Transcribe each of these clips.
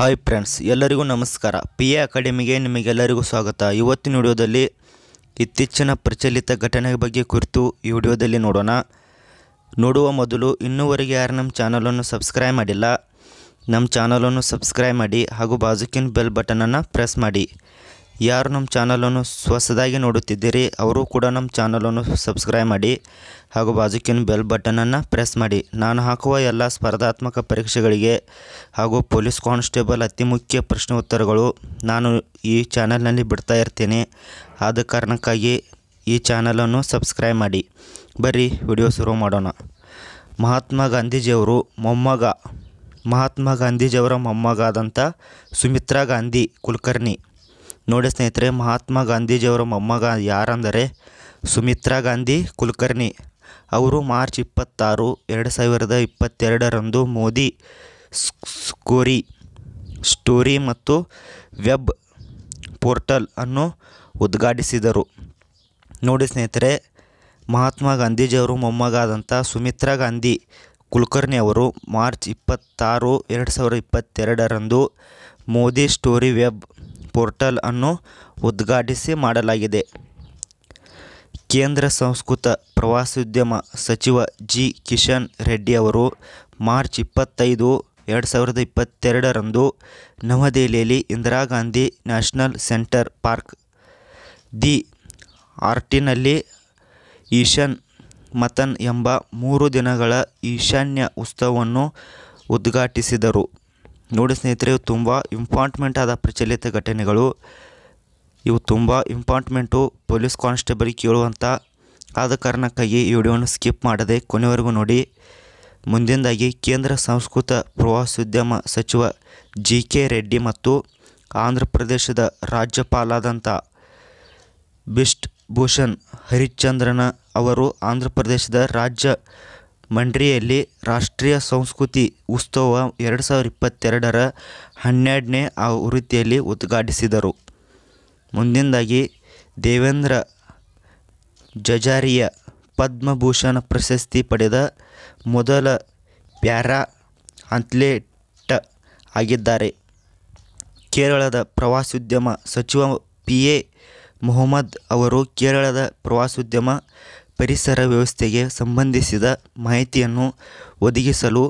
hi friends ಎಲ್ಲರಿಗೂ ನಮಸ್ಕಾರ P A ಅಕಾಡೆಮಿಗೆ ನಿಮಗೆಲ್ಲರಿಗೂ ಸ್ವಾಗತ ಇವತ್ತಿನ ವಿಡಿಯೋದಲ್ಲಿ ಇತ್ತೀಚಿನ ಪ್ರಚಲಿತ ಘಟನೆ ಬಗ್ಗೆ ಕುರಿತು ಈ ವಿಡಿಯೋದಲ್ಲಿ ನೋಡೋಣ ನೋಡುವ ಮೊದಲು ಇನ್ನೂವರೆಗೆ ಯಾರು ನಮ್ಮ ಚಾನಲನ್ನು ಸಬ್ಸ್ಕ್ರೈಬ್ ಮಾಡಿಲ್ಲ ನಮ್ಮ ಚಾನಲನ್ನು ಸಬ್ಸ್ಕ್ರೈಬ್ ಮಾಡಿ ಹಾಗೂ ಬಾಜುಕಿನ ಬೆಲ್ ಬಟನನ್ನು ಪ್ರೆಸ್ ಮಾಡಿ ಯಾರು ನಮ್ಮ ಚಾನಲನ್ನು ಹೊಸದಾಗಿ ನೋಡುತ್ತಿದ್ದೀರಿ ಅವರು ಕೂಡ ನಮ್ಮ ಚಾನಲನ್ನು ಸಬ್ಸ್ಕ್ರೈಬ್ ಮಾಡಿ ಹಾಗೂ ಬಾಜುಕಿನ ಬೆಲ್ ಬಟನನ್ನು ಪ್ರೆಸ್ ಮಾಡಿ ನಾನು ಹಾಕುವ ಎಲ್ಲ ಸ್ಪರ್ಧಾತ್ಮಕ ಪರೀಕ್ಷೆಗಳಿಗೆ ಹಾಗೂ ಪೊಲೀಸ್ ಕಾನ್ಸ್ಟೇಬಲ್ ಅತಿ ಮುಖ್ಯ ಪ್ರಶ್ನೆ ಉತ್ತರಗಳು ನಾನು ಈ ಚಾನಲ್ನಲ್ಲಿ ಬಿಡ್ತಾ ಇರ್ತೇನೆ ಆದ ಕಾರಣಕ್ಕಾಗಿ ಈ ಚಾನಲನ್ನು ಸಬ್ಸ್ಕ್ರೈಬ್ ಮಾಡಿ ಬರ್ರಿ ವಿಡಿಯೋ ಶುರು ಮಾಡೋಣ ಮಹಾತ್ಮ ಗಾಂಧೀಜಿಯವರು ಮೊಮ್ಮಗ ಮಹಾತ್ಮ ಗಾಂಧೀಜಿಯವರ ಮೊಮ್ಮಗಾದಂಥ ಸುಮಿತ್ರಾ ಗಾಂಧಿ ಕುಲಕರ್ಣಿ ನೋಡಿ ಸ್ನೇಹಿತರೆ ಮಹಾತ್ಮ ಗಾಂಧೀಜಿಯವರ ಮೊಮ್ಮಗ ಯಾರಂದರೆ ಸುಮಿತ್ರಾ ಗಾಂಧಿ ಕುಲಕರ್ಣಿ ಅವರು ಮಾರ್ಚ್ ಇಪ್ಪತ್ತಾರು ಎರಡು ಸಾವಿರದ ಇಪ್ಪತ್ತೆರಡರಂದು ಮೋದಿ ಸ್ಕೋರಿ ಸ್ಟೋರಿ ಮತ್ತು ವೆಬ್ ಪೋರ್ಟಲ್ ಅನ್ನು ಉದ್ಘಾಟಿಸಿದರು ನೋಡಿ ಸ್ನೇಹಿತರೆ ಮಹಾತ್ಮ ಗಾಂಧೀಜಿಯವರು ಮೊಮ್ಮಗಾದಂಥ ಸುಮಿತ್ರಾ ಗಾಂಧಿ ಕುಲಕರ್ಣಿ ಅವರು ಮಾರ್ಚ್ ಇಪ್ಪತ್ತಾರು ಎರಡು ಸಾವಿರದ ಇಪ್ಪತ್ತೆರಡರಂದು ಮೋದಿ ಸ್ಟೋರಿ ವೆಬ್ ಪೋರ್ಟಲ್ ಅನ್ನು ಉದ್ಘಾಟಿಸಿ ಮಾಡಲಾಗಿದೆ ಕೇಂದ್ರ ಸಂಸ್ಕೃತ ಪ್ರವಾಸೋದ್ಯಮ ಸಚಿವ ಜಿ ಕಿಶನ್ ರೆಡ್ಡಿ ಅವರು ಮಾರ್ಚ್ ಇಪ್ಪತ್ತೈದು ಎರಡು ಸಾವಿರದ ಇಪ್ಪತ್ತೆರಡರಂದು ನವದೆಹಲಿಯಲ್ಲಿ ಇಂದಿರಾ ಗಾಂಧಿ ನ್ಯಾಷನಲ್ ಸೆಂಟರ್ ಪಾರ್ಕ್ ದಿ ಆರ್ಟಿನಲ್ಲಿ ಈಶಾನ್ ಮತನ್ ಎಂಬ ಮೂರು ದಿನಗಳ ಈಶಾನ್ಯ ಉತ್ಸವವನ್ನು ಉದ್ಘಾಟಿಸಿದರು ನೋಡಿ ಸ್ನೇಹಿತರೆ ಇವು ತುಂಬ ಇಂಪಾರ್ಟ್ಮೆಂಟ್ ಆದ ಪ್ರಚಲಿತ ಘಟನೆಗಳು ಇವು ತುಂಬ ಇಂಪಾರ್ಟ್ಮೆಂಟು ಪೊಲೀಸ್ ಕಾನ್ಸ್ಟೇಬಲ್ ಕೇಳುವಂಥ ಆದ ಕಾರಣಕ್ಕಾಗಿ ಈ ವಿಡಿಯೋವನ್ನು ಸ್ಕಿಪ್ ಮಾಡದೆ ಕೊನೆವರೆಗೂ ನೋಡಿ ಮುಂದಿನದಾಗಿ ಕೇಂದ್ರ ಸಂಸ್ಕೃತ ಪ್ರವಾಸೋದ್ಯಮ ಸಚಿವ ಜಿ ಕೆ ರೆಡ್ಡಿ ಮತ್ತು ಆಂಧ್ರ ಪ್ರದೇಶದ ರಾಜ್ಯಪಾಲಾದಂಥ ಬಿಸ್ಟ್ ಭೂಷಣ್ ಹರಿಶ್ಚಂದ್ರನ ಅವರು ಆಂಧ್ರ ಪ್ರದೇಶದ ರಾಜ್ಯ ಮಂಡ್ರಿಯಲ್ಲಿ ರಾಷ್ಟ್ರೀಯ ಸಂಸ್ಕೃತಿ ಉತ್ಸವ ಎರಡು ಸಾವಿರದ ಇಪ್ಪತ್ತೆರಡರ ಹನ್ನೆರಡನೇ ಆವೃತ್ತಿಯಲ್ಲಿ ಉದ್ಘಾಟಿಸಿದರು ಮುಂದಿನದಾಗಿ ದೇವೇಂದ್ರ ಜಜಾರಿಯ ಪದ್ಮಭೂಷಣ ಪ್ರಶಸ್ತಿ ಪಡೆದ ಮೊದಲ ಪ್ಯಾರಾ ಅಥ್ಲೇಟ್ ಆಗಿದ್ದಾರೆ ಕೇರಳದ ಪ್ರವಾಸೋದ್ಯಮ ಸಚಿವ ಪಿ ಎ ಮೊಹಮ್ಮದ್ ಅವರು ಕೇರಳದ ಪ್ರವಾಸೋದ್ಯಮ ಪರಿಸರ ವ್ಯವಸ್ಥೆಗೆ ಸಂಬಂಧಿಸಿದ ಮಾಹಿತಿಯನ್ನು ಒದಗಿಸಲು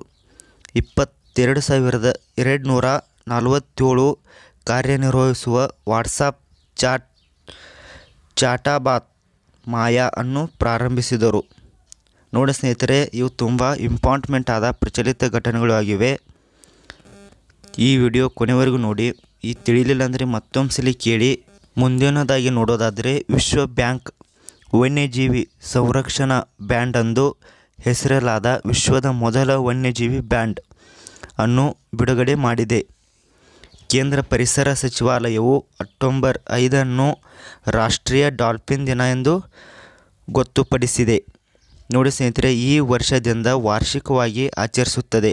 ಇಪ್ಪತ್ತೆರಡು ಸಾವಿರದ ಎರಡು ನೂರ ನಲವತ್ತೇಳು ಕಾರ್ಯನಿರ್ವಹಿಸುವ ವಾಟ್ಸಾಪ್ ಚಾಟ್ ಚಾಟಾಬಾತ್ ಮಾಯಾ ಅನ್ನು ಪ್ರಾರಂಭಿಸಿದರು ನೋಡಿ ಸ್ನೇಹಿತರೆ ಇವು ತುಂಬ ಇಂಪಾರ್ಟ್ಮೆಂಟ್ ಆದ ಪ್ರಚಲಿತ ಘಟನೆಗಳು ಆಗಿವೆ ಈ ವಿಡಿಯೋ ಕೊನೆವರೆಗೂ ನೋಡಿ ಈ ತಿಳಿಲಿಲ್ಲ ಅಂದರೆ ಮತ್ತೊಂದು ಸಲ ಕೇಳಿ ಮುಂದಿನದಾಗಿ ನೋಡೋದಾದರೆ ವಿಶ್ವ ಬ್ಯಾಂಕ್ ವನ್ಯಜೀವಿ ಸಂರಕ್ಷಣಾ ಬ್ಯಾಂಡ್ ಎಂದು ಹೆಸರಲಾದ ವಿಶ್ವದ ಮೊದಲ ವನ್ಯಜೀವಿ ಬ್ಯಾಂಡ್ ಅನ್ನು ಬಿಡುಗಡೆ ಮಾಡಿದೆ ಕೇಂದ್ರ ಪರಿಸರ ಸಚಿವಾಲಯವು ಅಕ್ಟೋಬರ್ ಐದನ್ನು ರಾಷ್ಟ್ರೀಯ ಡಾಲ್ಫಿನ್ ದಿನ ಎಂದು ಗೊತ್ತುಪಡಿಸಿದೆ ನೋಡಿ ಸ್ನೇಹಿತರೆ ಈ ವರ್ಷದಿಂದ ವಾರ್ಷಿಕವಾಗಿ ಆಚರಿಸುತ್ತದೆ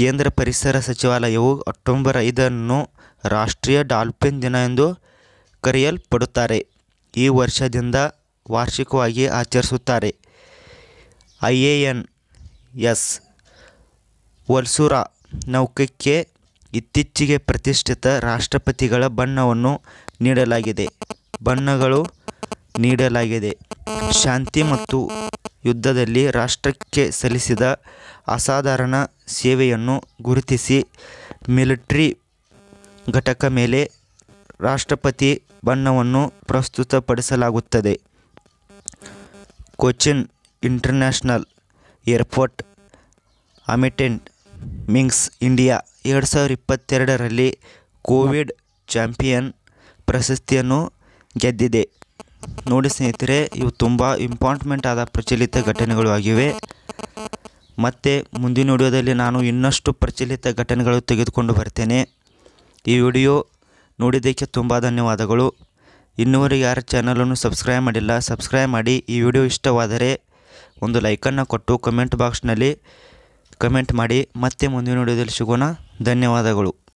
ಕೇಂದ್ರ ಪರಿಸರ ಸಚಿವಾಲಯವು ಅಕ್ಟೋಬರ್ ಐದನ್ನು ರಾಷ್ಟ್ರೀಯ ಡಾಲ್ಫಿನ್ ದಿನ ಎಂದು ಕರೆಯಲ್ಪಡುತ್ತಾರೆ ಈ ವರ್ಷದಿಂದ ವಾರ್ಷಿಕವಾಗಿ ಆಚರಿಸುತ್ತಾರೆ I A N S Valsura ನೌಕಕ್ಕೆ ಇತ್ತೀಚೆಗೆ ಪ್ರತಿಷ್ಠಿತ ರಾಷ್ಟ್ರಪತಿಗಳ ಬಣ್ಣವನ್ನು ನೀಡಲಾಗಿದೆ ಬಣ್ಣಗಳು ನೀಡಲಾಗಿದೆ ಶಾಂತಿ ಮತ್ತು ಯುದ್ಧದಲ್ಲಿ ರಾಷ್ಟ್ರಕ್ಕೆ ಸಲ್ಲಿಸಿದ ಅಸಾಧಾರಣ ಸೇವೆಯನ್ನು ಗುರುತಿಸಿ ಮಿಲಿಟ್ರಿ ಘಟಕ ಮೇಲೆ ರಾಷ್ಟ್ರಪತಿ ಬಣ್ಣವನ್ನು ಪ್ರಸ್ತುತಪಡಿಸಲಾಗುತ್ತದೆ ಕೊಚಿನ್ ಇಂಟರ್ನ್ಯಾಷನಲ್ ಏರ್ಪೋರ್ಟ್ ಅಮಿಟೆಂಟ್ ಮಿಂಗ್ಸ್ ಇಂಡಿಯಾ ಎರಡು ಸಾವಿರ ಇಪ್ಪತ್ತೆರಡರಲ್ಲಿ ಕೋವಿಡ್ ಚಾಂಪಿಯನ್ ಪ್ರಶಸ್ತಿಯನ್ನು ಗೆದ್ದಿದೆ ನೋಡಿ ಸ್ನೇಹಿತರೆ ಇವು ತುಂಬ ಇಂಪಾರ್ಟ್ಮೆಂಟ್ ಆದ ಪ್ರಚಲಿತ ಘಟನೆಗಳು ಆಗಿವೆ ಮತ್ತು ಮುಂದಿನ ವಿಡಿಯೋದಲ್ಲಿ ನಾನು ಇನ್ನಷ್ಟು ಪ್ರಚಲಿತ ಘಟನೆಗಳು ತೆಗೆದುಕೊಂಡು ಬರ್ತೇನೆ ಈ ವಿಡಿಯೋ ನೋಡಿದ್ದಕ್ಕೆ ತುಂಬ ಧನ್ಯವಾದಗಳು ಇನ್ನೂವರೆಗೆ ಯಾರ ಚಾನಲನ್ನು ಸಬ್ಸ್ಕ್ರೈಬ್ ಮಾಡಿಲ್ಲ ಸಬ್ಸ್ಕ್ರೈಬ್ ಮಾಡಿ ಈ ವಿಡಿಯೋ ಇಷ್ಟವಾದರೆ ಒಂದು ಲೈಕನ್ನು ಕೊಟ್ಟು ಕಮೆಂಟ್ ಬಾಕ್ಸ್ನಲ್ಲಿ ಕಮೆಂಟ್ ಮಾಡಿ ಮತ್ತೆ ಮುಂದಿನ ವಿಡಿಯೋದಲ್ಲಿ ಸಿಗೋಣ ಧನ್ಯವಾದಗಳು